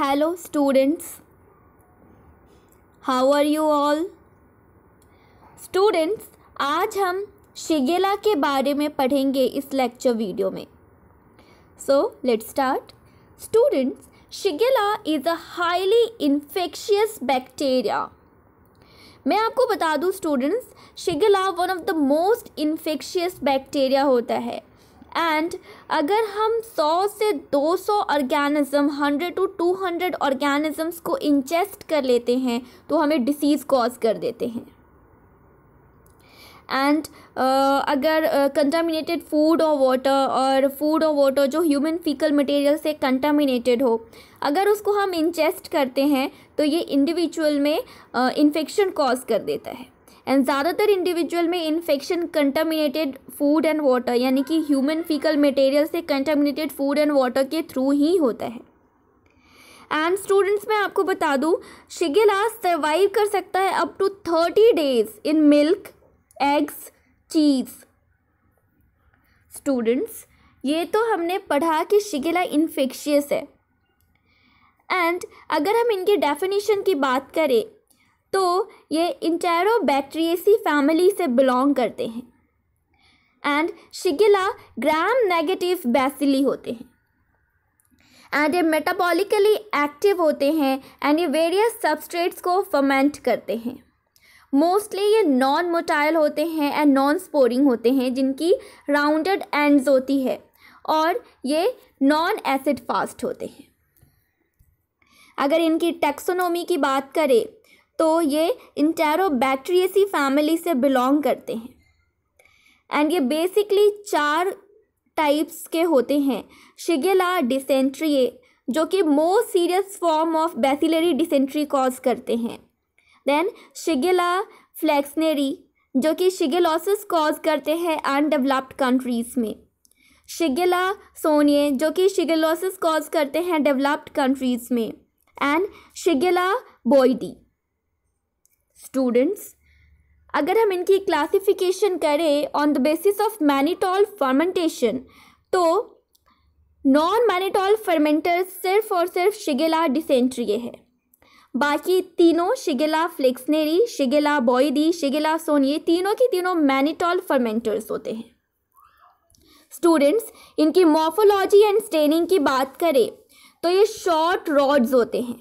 Hello students how are you all students आज हम Shigella के बारे में पढ़ेंगे इस लेक्चर वीडियो में so let start students Shigella is a highly infectious bacteria मैं आपको बता दूं students Shigella one of the most infectious bacteria होता है एंड अगर हम 100 से 200 ऑर्गेनिज्म हंड्रेड टू 200 ऑर्गेनिजम्स को इंजेस्ट कर लेते हैं तो हमें डिसीज़ कॉज कर देते हैं एंड uh, अगर कंटामिनेटेड फूड और वाटर और फूड और वाटर जो ह्यूमन फीकल मटेरियल से कंटामिनेटेड हो अगर उसको हम इंजेस्ट करते हैं तो ये इंडिविजुअल में इन्फेक्शन uh, कॉज कर देता है एंड ज़्यादातर इंडिविजुअल में infection contaminated food and water यानी कि ह्यूमन फीकल मटेरियल से कंटामिनेटेड फूड एंड वाटर के थ्रू ही होता है एंड स्टूडेंट्स मैं आपको बता दूँ शिगेला सर्वाइव कर सकता है up to thirty days in milk eggs cheese students ये तो हमने पढ़ा कि शिगेला इन्फेक्शियस है एंड अगर हम इनके डेफिनेशन की बात करें तो ये इंटेरोबैक्ट्रिएसी फैमिली से बिलोंग करते हैं and Shigella gram negative bacilli होते हैं एंड ये मेटाबॉलिकली एक्टिव होते हैं एंड ये वेरियस सबस्ट्रेट्स को फर्मेंट करते हैं मोस्टली ये नॉन मोटाइल होते हैं एंड नॉन स्पोरिंग होते हैं जिनकी राउंडेड एंड्स होती है और ये नॉन एसिड फास्ट होते हैं अगर इनकी टेक्सोनोमी की बात करें तो ये बैक्टीरियसी फैमिली से बिलोंग करते हैं एंड ये बेसिकली चार टाइप्स के होते हैं शिगेला डिसेंट्रिए जो कि most serious form of bacillary dysentery cause करते हैं देन शिगेला फ्लैक्सनेरी जो कि शिगेलोसिस कॉज करते हैं अनडेवलप्ड कंट्रीज़ में शिगेला सोनिए जो कि शिगेलोसिस कॉज करते हैं डेवलप्ड कंट्रीज़ में एंड शिगेला बोइडी स्टूडेंट्स अगर हम इनकी क्लासिफिकेशन करें on the basis of mannitol fermentation तो नॉन मैनीटॉल फर्मेंटर सिर्फ और सिर्फ शिगेला डिसेंट्री है बाकी तीनों Shigella flexneri Shigella boydii Shigella sonnei तीनों की तीनों मैनीटॉल फर्मेंटर्स होते हैं स्टूडेंट्स इनकी मॉर्फोलॉजी एंड स्टेनिंग की बात करें तो ये शॉर्ट रॉड्स होते हैं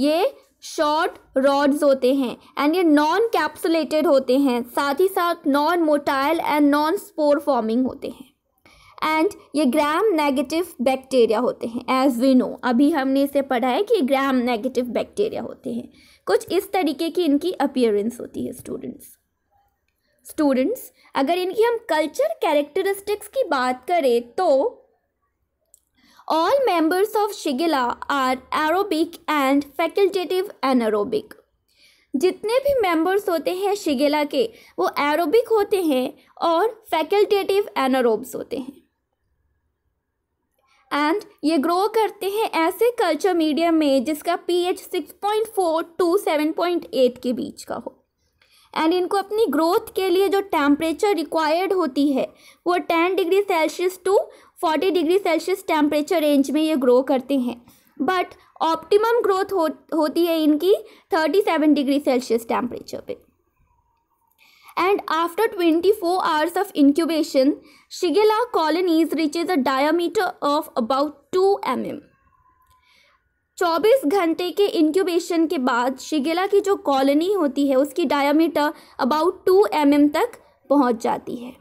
ये शॉर्ट रॉड्स होते हैं एंड ये नॉन कैप्सुलेटेड होते हैं साथ ही साथ non motile and non spore forming होते हैं एंड ये ग्राम नेगेटिव बैक्टीरिया होते हैं एज वी नो अभी हमने इसे पढ़ा है कि ग्राम नेगेटिव बैक्टीरिया होते हैं कुछ इस तरीके की इनकी अपियरेंस होती है स्टूडेंट्स स्टूडेंट्स अगर इनकी हम कल्चर कैरेक्टरिस्टिक्स की बात करें तो All members of Shigella are aerobic and facultative anaerobic. जितने भी मेंबर्स होते हैं शिगेला के वो एरोबिक होते हैं और फैकल्टेटिव एनारोब्स होते हैं एंड ये ग्रो करते हैं ऐसे कल्चर मीडियम में जिसका पीएच 6.4 टू 7.8 के बीच का हो एंड इनको अपनी ग्रोथ के लिए जो टेम्परेचर रिक्वायर्ड होती है वो ten degree Celsius to forty degree Celsius temperature range में ये ग्रो करते हैं बट ऑप्टिमम ग्रोथ हो, होती है इनकी thirty seven degree Celsius temperature पे and after four hours of incubation Shigella colonies reach is a diameter of about two M M 24 घंटे के इंक्यूबेशन के बाद शिगेला की जो कॉलोनी होती है उसकी डायामीटर अबाउट टू एम तक पहुंच जाती है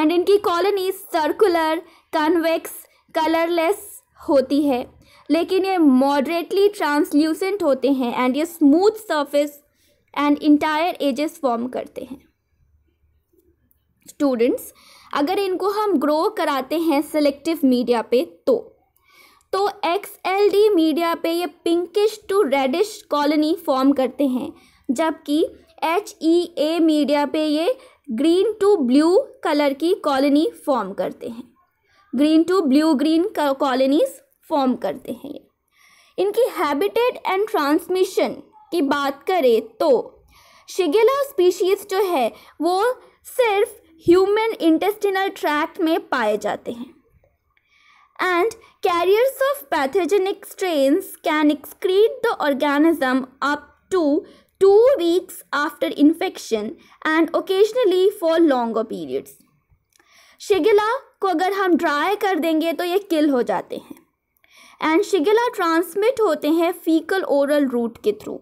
एंड इनकी कॉलोनी सर्कुलर कन्वेक्स कलरलेस होती है लेकिन ये मॉडरेटली ट्रांसल्यूसेंट होते हैं एंड ये smooth surface and entire edges form करते हैं स्टूडेंट्स अगर इनको हम ग्रो कराते हैं सेलेक्टिव मीडिया पे तो तो एक्स एल डी मीडिया पे ये pinkish to reddish colony form करते हैं जबकि एच ई ए मीडिया पे ये ग्रीन टू ब्लू कलर की कॉलोनी फॉर्म करते हैं green to blue green colonies form करते हैं ये इनकी हैबिटेट एंड ट्रांसमिशन की बात करें तो शिगेला स्पीशीज़ जो है वो सिर्फ ह्यूमन इंटेस्टिनल ट्रैक्ट में पाए जाते हैं and carriers of pathogenic strains can excrete the organism up to two weeks after infection and occasionally for longer periods. Shigella ko agar hum dry kar denge to ye kill ho jate hain. And Shigella transmit hote hain fecal oral route ke through.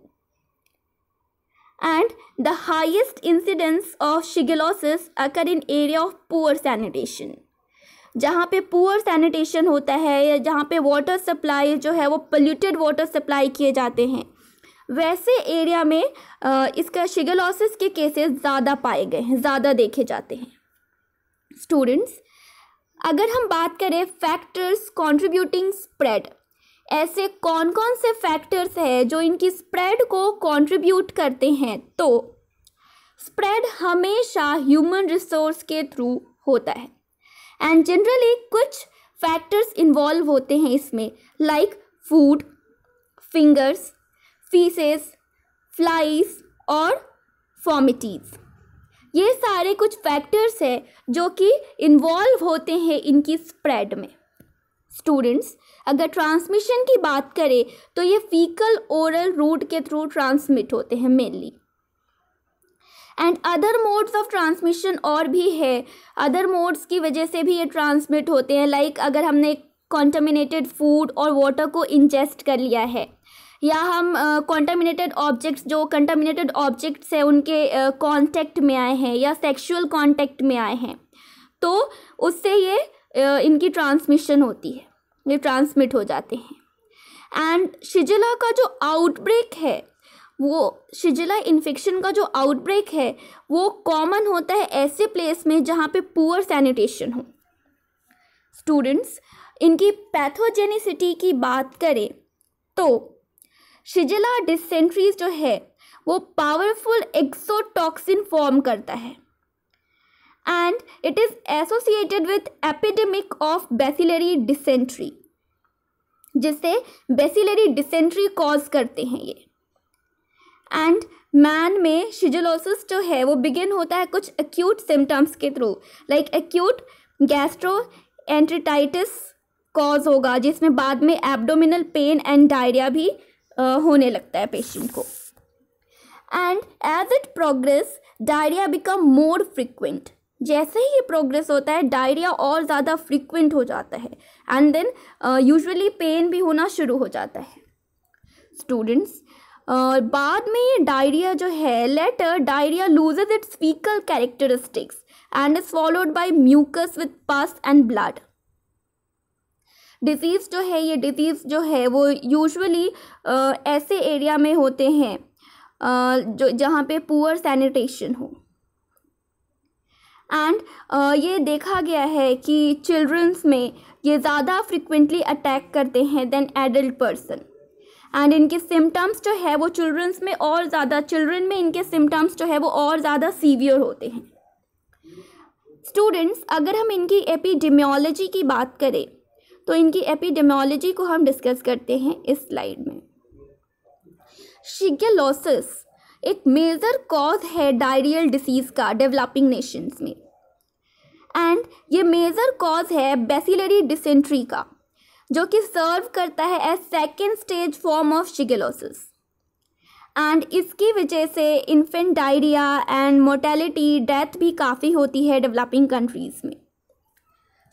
And the highest incidence of Shigellosis occur in area of poor sanitation. जहाँ पे poor sanitation होता है या जहाँ पे water supply जो है वो पल्यूटेड वाटर सप्लाई किए जाते हैं वैसे एरिया में इसका शिगलॉसिस के केसेस ज़्यादा पाए गए हैं ज़्यादा देखे जाते हैं स्टूडेंट्स अगर हम बात करें फैक्टर्स कंट्रीब्यूटिंग स्प्रेड ऐसे कौन कौन से फैक्टर्स हैं जो इनकी स्प्रेड को कंट्रीब्यूट करते हैं तो स्प्रेड हमेशा ह्यूमन रिसोर्स के थ्रू होता है एंड जनरली कुछ फैक्टर्स इन्वॉल्व होते हैं इसमें like food fingers feces flies और फॉमिटीज़ ये सारे कुछ फैक्टर्स हैं जो कि इन्वॉल्व होते हैं इनकी स्प्रेड में स्टूडेंट्स अगर ट्रांसमिशन की बात करें तो ये फीकल ओरल रूट के थ्रू ट्रांसमिट होते हैं mainly and other modes of transmission और भी है अदर मोड्स की वजह से भी ये ट्रांसमिट होते हैं लाइक like अगर हमने कॉन्टामिनेटेड फूड और वाटर को इंजेस्ट कर लिया है या हम कॉन्टामिनेटेड uh, ऑब्जेक्ट्स जो कंटामिनेटेड ऑब्जेक्ट्स हैं उनके कॉन्टेक्ट uh, में आए हैं या सेक्शुअल कॉन्टेक्ट में आए हैं तो उससे ये uh, इनकी ट्रांसमिशन होती है ये ट्रांसमिट हो जाते हैं एंड शिजिला का जो आउटब्रेक है वो शिजिला इन्फेक्शन का जो आउटब्रेक है वो कॉमन होता है ऐसे प्लेस में जहाँ पे पुअर सैनिटेशन हो स्टूडेंट्स इनकी पैथोजेनिसिटी की बात करें तो शिजिला डिसेंट्रीज जो है वो पावरफुल एक्सोटॉक्सिन फॉर्म करता है and it is associated with epidemic of bacillary dysentery जिससे बेसिलरी डिसेंट्री कॉज करते हैं ये एंड मैन में शिजोलोसिस जो है वो बिगिन होता है कुछ एक्यूट सिम्टम्स के through like acute gastroenteritis cause होगा जिसमें बाद में एब्डोमिनल पेन एंड डायरिया भी आ, होने लगता है पेशेंट को and as it progress diarrhoea become more frequent जैसे ही ये प्रोग्रेस होता है डायरिया और ज़्यादा फ्रिक्वेंट हो जाता है एंड देन यूजुअली पेन भी होना शुरू हो जाता है स्टूडेंट्स और बाद में ये डायरिया जो है later diarrhoea loses its fecal characteristics and is followed by mucus with pus and blood disease जो है ये डिजीज़ जो है वो यूजुअली ऐसे एरिया में होते हैं जो जहाँ पे पुअर सैनिटेशन हो एंड ये देखा गया है कि चिल्ड्रंस में ये ज़्यादा फ्रिक्वेंटली अटैक करते हैं देन एडल्ट पर्सन एंड इनके सिम्टम्स जो है वो चिल्ड्रंस में और ज़्यादा चिल्ड्रन में इनके सिम्टम्स जो है वो और ज़्यादा सीवियर होते हैं स्टूडेंट्स अगर हम इनकी एपिडेमियोलॉजी की बात करें तो इनकी एपिडेमियोलॉजी को हम डिस्कस करते हैं इस स्लाइड में शिगेलोसिस एक मेजर कॉज है डायरियल डिसीज़ का डेवलपिंग नेशंस में एंड ये मेजर कॉज है बेसिलरी डिसेंट्री का जो कि सर्व करता है as second stage form of shigellosis and इसकी वजह से infant diarrhoea and mortality death भी काफ़ी होती है डेवलपिंग कंट्रीज़ में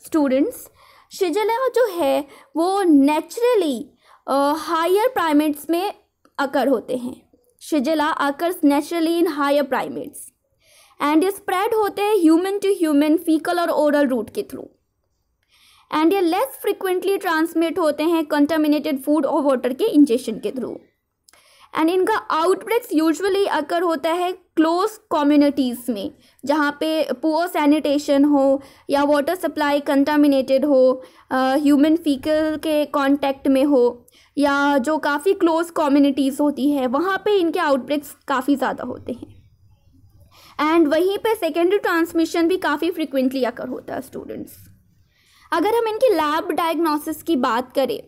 स्टूडेंट्स शिजला जो है वो नेचुरली हायर प्राइमेट्स में अकर होते हैं Shigella occurs naturally in higher primates and spread होते हैं ह्यूमन टू ह्यूमन फीकल और ओरल रूट के थ्रू एंड ये लेस फ्रिक्वेंटली ट्रांसमिट होते हैं कंटामिनेटेड फूड और वाटर के इंजेक्शन के थ्रू एंड इनका आउटब्रेक्स यूजुअली अकर होता है क्लोज कम्युनिटीज़ में जहाँ पे पुअर सैनिटेशन हो या वाटर सप्लाई कंटामिनेटेड हो ह्यूमन uh, फीकल के कांटेक्ट में हो या जो काफ़ी क्लोज कम्युनिटीज़ होती है वहाँ पे इनके आउटब्रेक्स काफ़ी ज़्यादा होते हैं एंड वहीं पे सेकेंडरी ट्रांसमिशन भी काफ़ी फ्रिक्वेंटली अकर होता है स्टूडेंट्स अगर हम इनकी लैब डायग्नोसिस की बात करें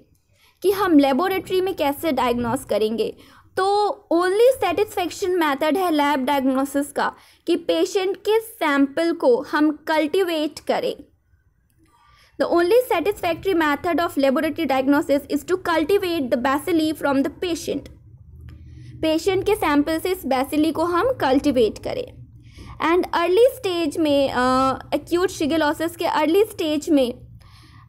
कि हम लेबोरेटरी में कैसे डायग्नोस करेंगे तो ओनली सेटिस्फेक्शन मेथड है लैब डायग्नोसिस का कि पेशेंट के सैंपल को हम कल्टीवेट करें the only satisfactory method of laboratory diagnosis is to cultivate the bacilli from the patient patient के सैंपल से इस बेसिली को हम कल्टीवेट करें एंड अर्ली स्टेज में एक्यूट uh, शिगेलोसिस के अर्ली स्टेज में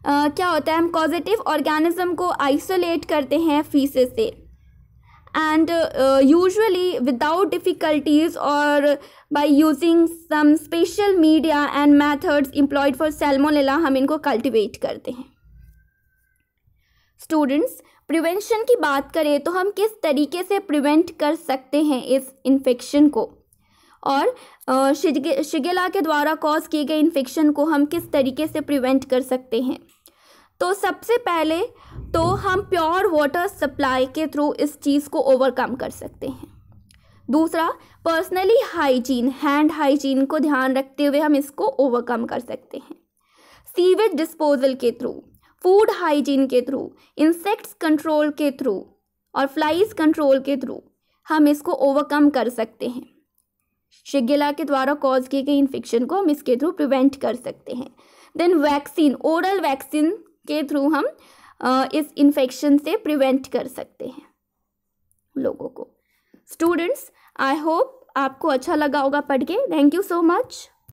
क्या होता है हम पॉजिटिव ऑर्गेनिज्म को आइसोलेट करते हैं फीसे से एंड यूजुअली विदाउट डिफ़िकल्टीज और by using some special media and methods employed for Salmonella हम इनको कल्टिवेट करते हैं स्टूडेंट्स प्रिवेंशन की बात करें तो हम किस तरीके से प्रिवेंट कर सकते हैं इस इन्फेक्शन को और शिगेला के द्वारा कॉज किए गए इन्फेक्शन को हम किस तरीके से प्रिवेंट कर सकते हैं तो सबसे पहले तो हम प्योर वाटर सप्लाई के थ्रू इस चीज़ को ओवरकम कर सकते हैं दूसरा पर्सनली हाइजीन हैंड हाइजीन को ध्यान रखते हुए हम इसको ओवरकम कर सकते हैं सीवेज डिस्पोजल के थ्रू फूड हाइजीन के थ्रू इंसेक्ट्स कंट्रोल के थ्रू और फ्लाइज कंट्रोल के थ्रू हम इसको ओवरकम कर सकते हैं शिगेला के द्वारा कॉज की गई इन्फेक्शन को हम इसके थ्रू प्रिवेंट कर सकते हैं देन वैक्सीन ओरल वैक्सीन के थ्रू हम इस इन्फेक्शन से प्रिवेंट कर सकते हैं लोगों को स्टूडेंट्स आई होप आपको अच्छा लगा होगा पढ़ के थैंक यू सो मच